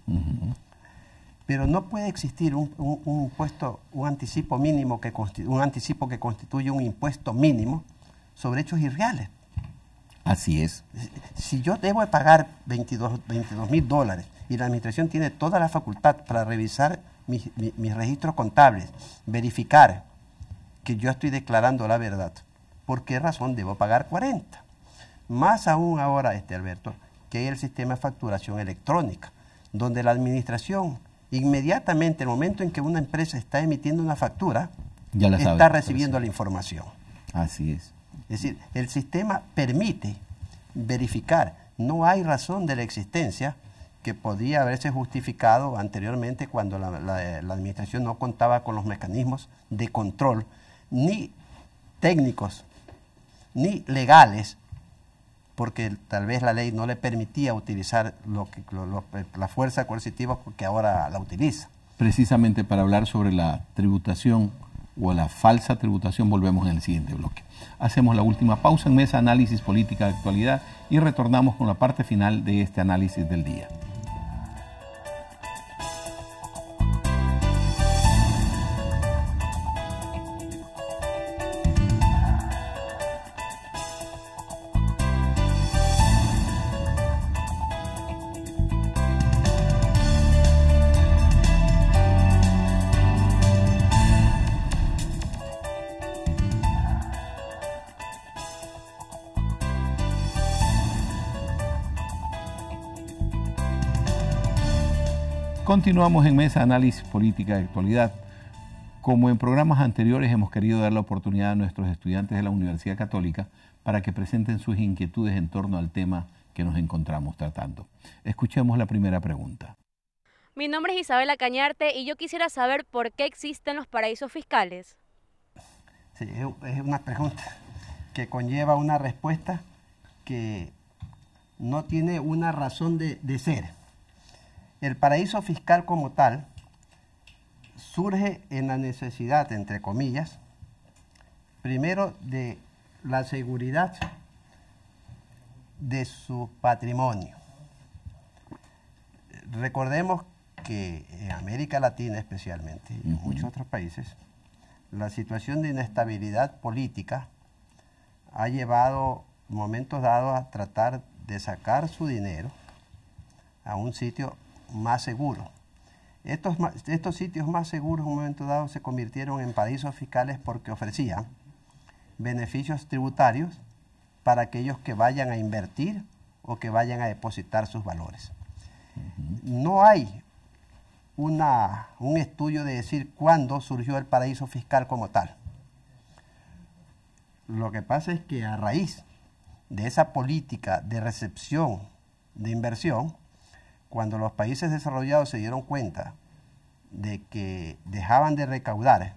pero no puede existir un, un, impuesto, un anticipo mínimo que un anticipo que constituye un impuesto mínimo sobre hechos irreales. Así es. Si yo debo pagar 22 mil dólares y la administración tiene toda la facultad para revisar mis, registros contables, verificar que yo estoy declarando la verdad, ¿por qué razón debo pagar 40? Más aún ahora, este Alberto, que hay el sistema de facturación electrónica, donde la administración Inmediatamente, el momento en que una empresa está emitiendo una factura, está recibiendo la información. Así es. Es decir, el sistema permite verificar. No hay razón de la existencia que podía haberse justificado anteriormente cuando la administración no contaba con los mecanismos de control, ni técnicos, ni legales, porque tal vez la ley no le permitía utilizar lo que, la fuerza coercitiva que ahora la utiliza. Precisamente para hablar sobre la tributación o la falsa tributación volvemos en el siguiente bloque. Hacemos la última pausa en mesa análisis política de actualidad y retornamos con la parte final de este análisis del día. Continuamos en Mesa Análisis Política de Actualidad. Como en programas anteriores hemos querido dar la oportunidad a nuestros estudiantes de la Universidad Católica para que presenten sus inquietudes en torno al tema que nos encontramos tratando. Escuchemos la primera pregunta. Mi nombre es Isabela Cañarte y yo quisiera saber por qué existen los paraísos fiscales. Sí, es una pregunta que conlleva una respuesta que no tiene una razón de, de ser. El paraíso fiscal como tal surge en la necesidad, entre comillas, primero de la seguridad de su patrimonio. Recordemos que en América Latina especialmente, y en muchos otros países, la situación de inestabilidad política ha llevado momentos dados a tratar de sacar su dinero a un sitio más seguros. Estos, sitios más seguros en un momento dado se convirtieron en paraísos fiscales porque ofrecían beneficios tributarios para aquellos que vayan a invertir o que vayan a depositar sus valores. No hay un estudio de decir cuándo surgió el paraíso fiscal como tal. Lo que pasa es que a raíz de esa política de recepción de inversión, cuando los países desarrollados se dieron cuenta de que dejaban de recaudar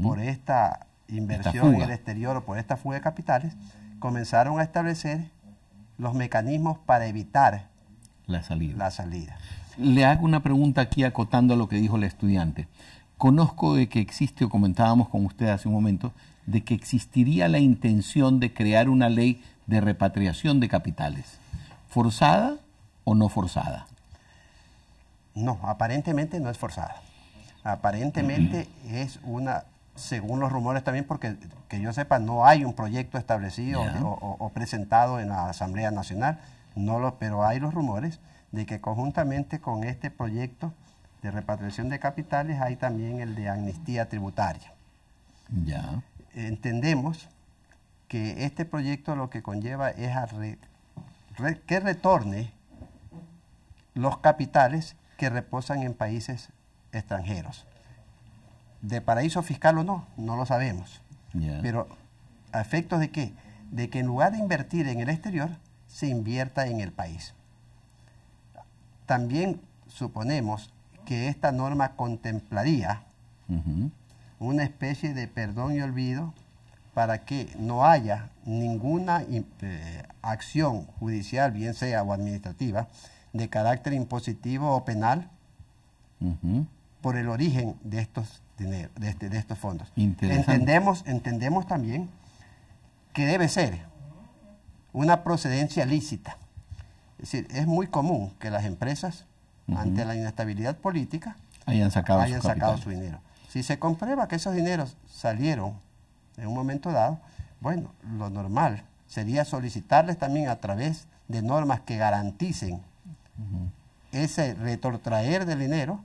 por esta inversión en el exterior, o por esta fuga de capitales, comenzaron a establecer los mecanismos para evitar la salida. La salida. Le hago una pregunta aquí acotando lo que dijo el estudiante. Conozco de que existe, o comentábamos con usted hace un momento, de que existiría la intención de crear una ley de repatriación de capitales, forzada o no forzada? No, aparentemente no es forzada. Aparentemente es una, según los rumores también, porque que yo sepa, no hay un proyecto establecido o, presentado en la Asamblea Nacional, no lo, pero hay los rumores de que conjuntamente con este proyecto de repatriación de capitales hay también el de amnistía tributaria. Ya. Entendemos que este proyecto lo que conlleva es a que retorne los capitales que reposan en países extranjeros. De paraíso fiscal o no, no lo sabemos. Pero a efectos de qué? De que en lugar de invertir en el exterior, se invierta en el país. También suponemos que esta norma contemplaría una especie de perdón y olvido para que no haya ninguna eh, acción judicial, bien sea o administrativa, de carácter impositivo o penal por el origen de estos, de, este, de estos fondos. Entendemos, entendemos también que debe ser una procedencia lícita. Es decir, es muy común que las empresas, ante la inestabilidad política, hayan sacado, sacado su dinero. Si se comprueba que esos dineros salieron en un momento dado, bueno, lo normal sería solicitarles también a través de normas que garanticen ese retortraer de dinero,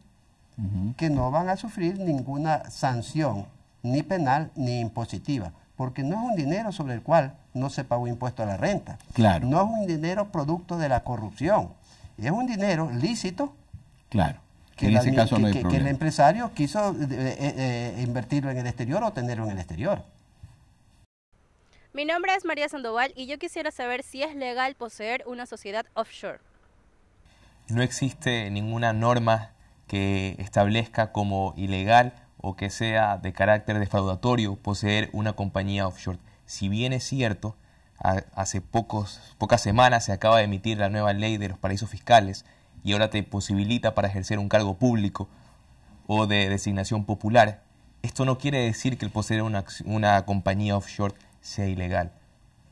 que no van a sufrir ninguna sanción, ni penal ni impositiva, porque no es un dinero sobre el cual no se pagó impuesto a la renta. Claro. No es un dinero producto de la corrupción, es un dinero lícito. Claro. Que, el empresario quiso eh, eh, eh, invertirlo en el exterior o tenerlo en el exterior. Mi nombre es María Sandoval y yo quisiera saber si es legal poseer una sociedad offshore no existe ninguna norma que establezca como ilegal o que sea de carácter defraudatorio poseer una compañía offshore. Si bien es cierto, hace pocas semanas se acaba de emitir la nueva ley de los paraísos fiscales y ahora te posibilita para ejercer un cargo público o de designación popular. Esto no quiere decir que el poseer una compañía offshore sea ilegal.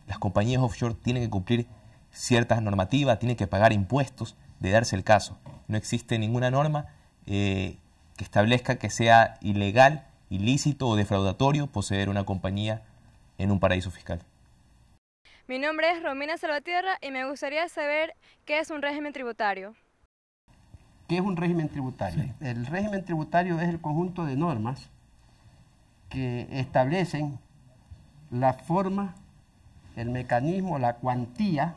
Las compañías offshore tienen que cumplir ciertas normativas, tiene que pagar impuestos, de darse el caso. No existe ninguna norma eh, que establezca que sea ilegal, ilícito o defraudatorio poseer una compañía en un paraíso fiscal. Mi nombre es Romina Salvatierra y me gustaría saber qué es un régimen tributario. ¿Qué es un régimen tributario? El régimen tributario es el conjunto de normas que establecen la forma, el mecanismo, la cuantía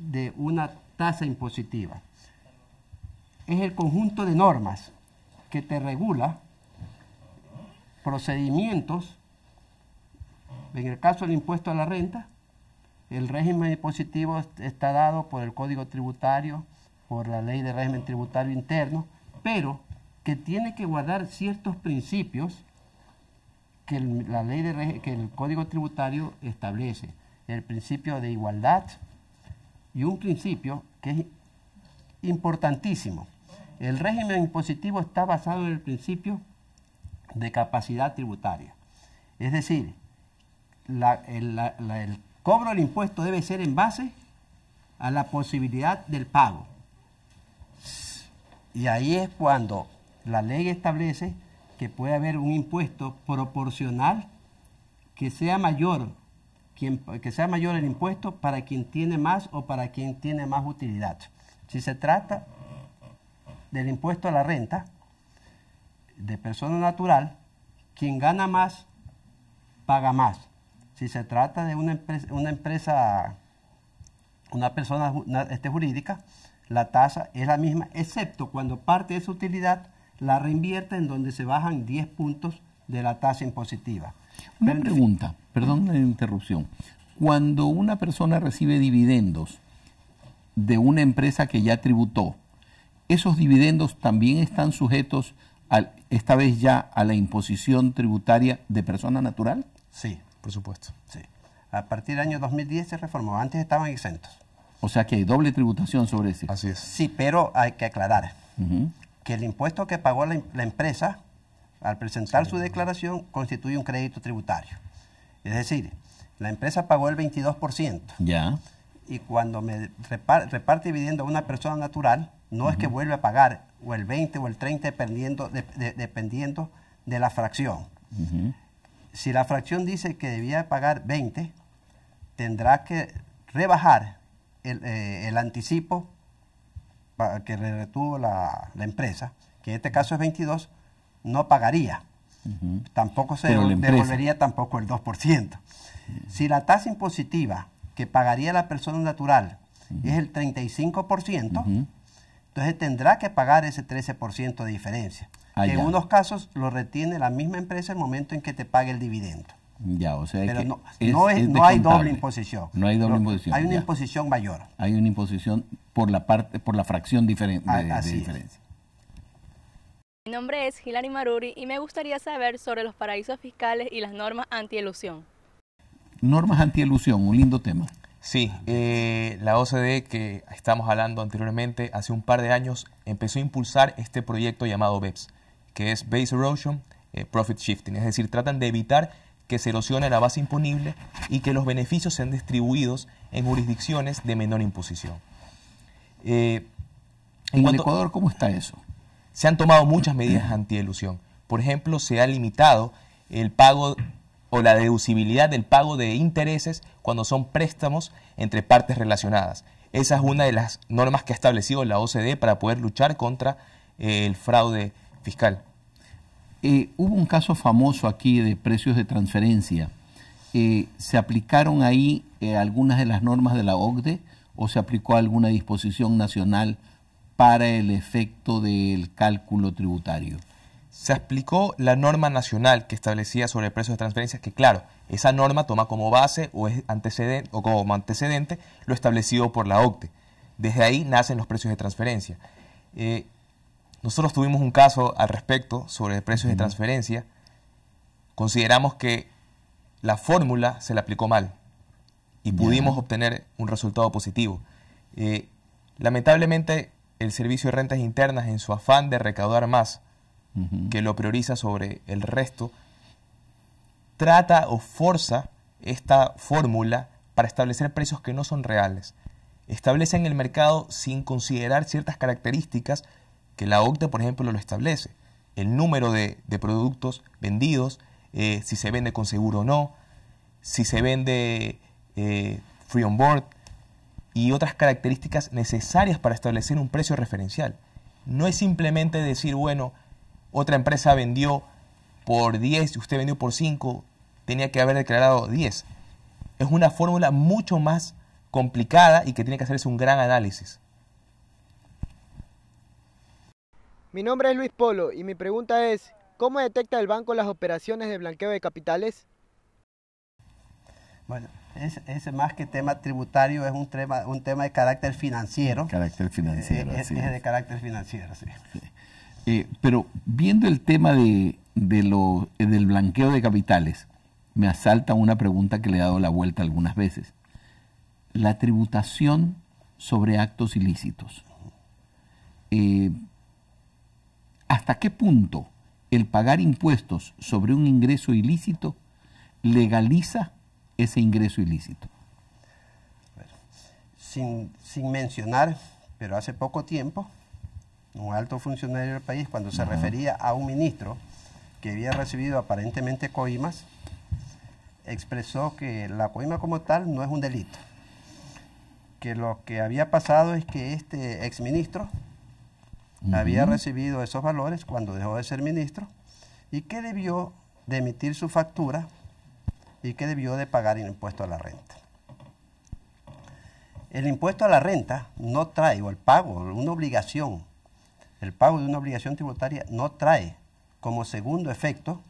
de una tasa impositiva. Es el conjunto de normas que te regula procedimientos, en el caso del impuesto a la renta, el régimen impositivo está dado por el Código Tributario, por la Ley de Régimen Tributario Interno, pero que tiene que guardar ciertos principios que el, la ley que el Código Tributario establece. El principio de igualdad, y un principio que es importantísimo. El régimen impositivo está basado en el principio de capacidad tributaria. Es decir, el, el cobro del impuesto debe ser en base a la posibilidad del pago. Y ahí es cuando la ley establece que puede haber un impuesto proporcional que sea mayor que sea mayor el impuesto para quien tiene más o para quien tiene más utilidad. Si se trata del impuesto a la renta de persona natural, quien gana más paga más. Si se trata de una empresa, una, persona este, jurídica, la tasa es la misma, excepto cuando parte de su utilidad la reinvierte en donde se bajan 10 puntos de la tasa impositiva. Una pregunta, perdón la interrupción. Cuando una persona recibe dividendos de una empresa que ya tributó, ¿esos dividendos también están sujetos, al, esta vez ya, a la imposición tributaria de persona natural? Sí, por supuesto. Sí. A partir del año 2010 se reformó, antes estaban exentos. O sea que hay doble tributación sobre eso. Así es. Sí, pero hay que aclarar que el impuesto que pagó la empresa al presentar su declaración, constituye un crédito tributario. Es decir, la empresa pagó el 22%. Ya. Y cuando me reparte, dividiendo a una persona natural, no es que vuelve a pagar o el 20 o el 30 dependiendo de, la fracción. Si la fracción dice que debía pagar 20, tendrá que rebajar el, eh, anticipo que retuvo la, empresa, que en este caso es 22, no pagaría. Tampoco se devolvería tampoco el 2%. Si la tasa impositiva que pagaría la persona natural es el 35%, entonces tendrá que pagar ese 13% de diferencia. Ah, en unos casos lo retiene la misma empresa el momento en que te pague el dividendo. Pero no, no, hay doble imposición. No hay doble imposición. Hay una imposición mayor. Hay una imposición por la parte, por la fracción diferente. de, diferencia. Mi nombre es Hilary Maruri y me gustaría saber sobre los paraísos fiscales y las normas anti-elusión. Normas antielusión, un lindo tema. Sí, eh, la OCDE que estamos hablando anteriormente, hace un par de años empezó a impulsar este proyecto llamado BEPS, que es Base Erosion, eh, Profit Shifting, es decir, tratan de evitar que se erosione la base imponible y que los beneficios sean distribuidos en jurisdicciones de menor imposición. Eh, ¿En, Ecuador cómo está eso? se han tomado muchas medidas antielusión. Por ejemplo, se ha limitado el pago o la deducibilidad del pago de intereses cuando son préstamos entre partes relacionadas. Esa es una de las normas que ha establecido la OCDE para poder luchar contra eh, el fraude fiscal. Eh, hubo un caso famoso aquí de precios de transferencia. Eh, ¿Se aplicaron ahí algunas de las normas de la OCDE o se aplicó alguna disposición nacional para el efecto del cálculo tributario. Se explicó la norma nacional que establecía sobre precios de transferencias, que claro, esa norma toma como base o, es antecedente, o como antecedente lo establecido por la OCTE. Desde ahí nacen los precios de transferencia. Eh, nosotros tuvimos un caso al respecto sobre precios de transferencia. Consideramos que la fórmula se le aplicó mal y pudimos obtener un resultado positivo. Eh, lamentablemente el Servicio de Rentas Internas en su afán de recaudar más, que lo prioriza sobre el resto, trata o forza esta fórmula para establecer precios que no son reales. Establece en el mercado sin considerar ciertas características que la octa e, por ejemplo, lo establece. El número de, productos vendidos, eh, si se vende con seguro o no, si se vende eh, free on board, y otras características necesarias para establecer un precio referencial. No es simplemente decir, bueno, otra empresa vendió por 10 y usted vendió por 5, tenía que haber declarado 10. Es una fórmula mucho más complicada y que tiene que hacerse un gran análisis. Mi nombre es Luis Polo y mi pregunta es, ¿cómo detecta el banco las operaciones de blanqueo de capitales? Bueno, ese es más que tema tributario es un tema, un tema de carácter financiero. Carácter eh, financiero, es, sí. es de carácter financiero, sí. Eh, pero viendo el tema de, de lo, del blanqueo de capitales, me asalta una pregunta que le he dado la vuelta algunas veces. La tributación sobre actos ilícitos. Eh, ¿Hasta qué punto el pagar impuestos sobre un ingreso ilícito legaliza ese ingreso ilícito. Sin, mencionar, pero hace poco tiempo, un alto funcionario del país, cuando se refería a un ministro que había recibido aparentemente coimas, expresó que la coima como tal no es un delito, que lo que había pasado es que este exministro había recibido esos valores cuando dejó de ser ministro y que debió de emitir su factura y que debió de pagar el impuesto a la renta. El impuesto a la renta no trae, o el pago, una obligación, el pago de una obligación tributaria no trae como segundo efecto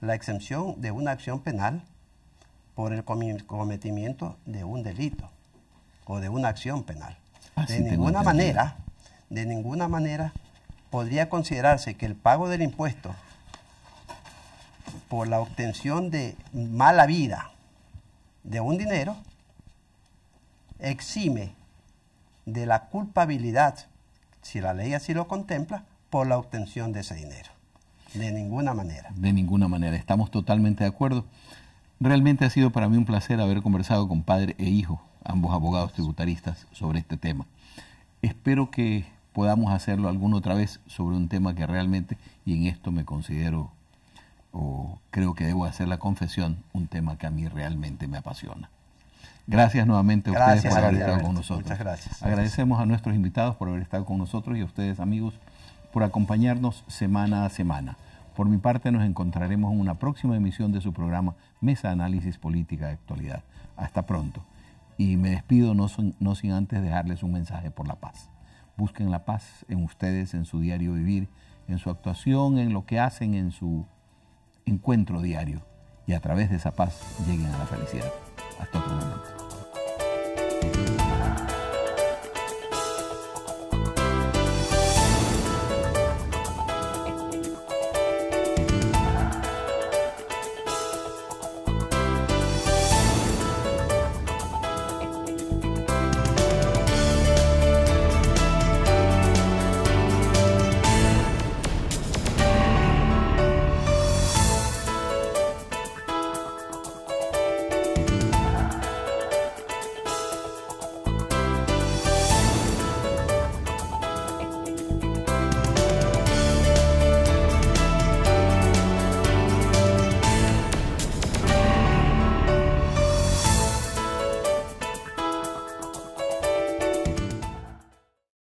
la exención de una acción penal por el cometimiento de un delito o de una acción penal. Ah, de ninguna manera, de ninguna manera podría considerarse que el pago del impuesto por la obtención de mala vida de un dinero, exime de la culpabilidad, si la ley así lo contempla, por la obtención de ese dinero. De ninguna manera. De ninguna manera, estamos totalmente de acuerdo. Realmente ha sido para mí un placer haber conversado con padre e hijo, ambos abogados tributaristas, sobre este tema. Espero que podamos hacerlo alguna otra vez sobre un tema que realmente, y en esto me considero o creo que debo hacer la confesión, un tema que a mí realmente me apasiona. Gracias nuevamente a ustedes por haber estado con nosotros. Muchas gracias. Agradecemos a nuestros invitados por haber estado con nosotros y a ustedes amigos por acompañarnos semana a semana. Por mi parte nos encontraremos en una próxima emisión de su programa Mesa de Análisis Política de Actualidad. Hasta pronto. Y me despido no sin antes dejarles un mensaje por la paz. Busquen la paz en ustedes, en su diario vivir, en su actuación, en lo que hacen, en su encuentro diario y a través de esa paz lleguen a la felicidad. Hasta otro momento.